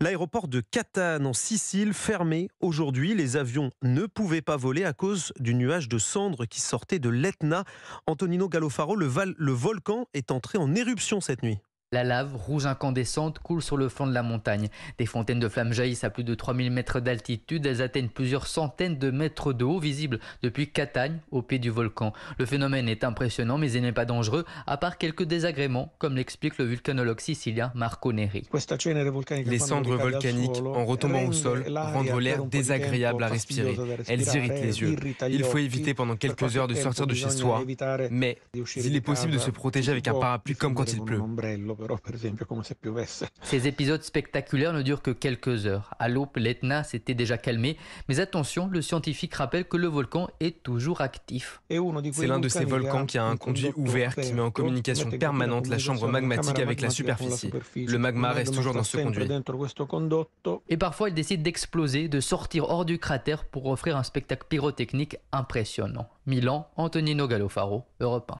L'aéroport de Catane en Sicile fermé aujourd'hui. Les avions ne pouvaient pas voler à cause du nuage de cendres qui sortait de l'Etna. Antonino Gallofaro, le, le volcan est entré en éruption cette nuit. La lave, rouge incandescente, coule sur le flanc de la montagne. Des fontaines de flammes jaillissent à plus de 3000 mètres d'altitude. Elles atteignent plusieurs centaines de mètres de haut, visibles depuis Catagne, au pied du volcan. Le phénomène est impressionnant, mais il n'est pas dangereux, à part quelques désagréments, comme l'explique le vulcanologue sicilien Marco Neri. Les cendres volcaniques, en retombant au sol, rendent l'air désagréable à respirer. Elles irritent les yeux. Il faut éviter pendant quelques heures de sortir de chez soi, mais il est possible de se protéger avec un parapluie comme quand il pleut. Ces épisodes spectaculaires ne durent que quelques heures. À l'aube, l'Etna s'était déjà calmé, mais attention, le scientifique rappelle que le volcan est toujours actif. C'est l'un de ces volcans qui a un conduit ouvert qui met en communication permanente la chambre magmatique avec la superficie. Le magma reste toujours dans ce conduit. Et parfois, il décide d'exploser, de sortir hors du cratère pour offrir un spectacle pyrotechnique impressionnant. Milan, Antonino Gallofaro, Europe 1.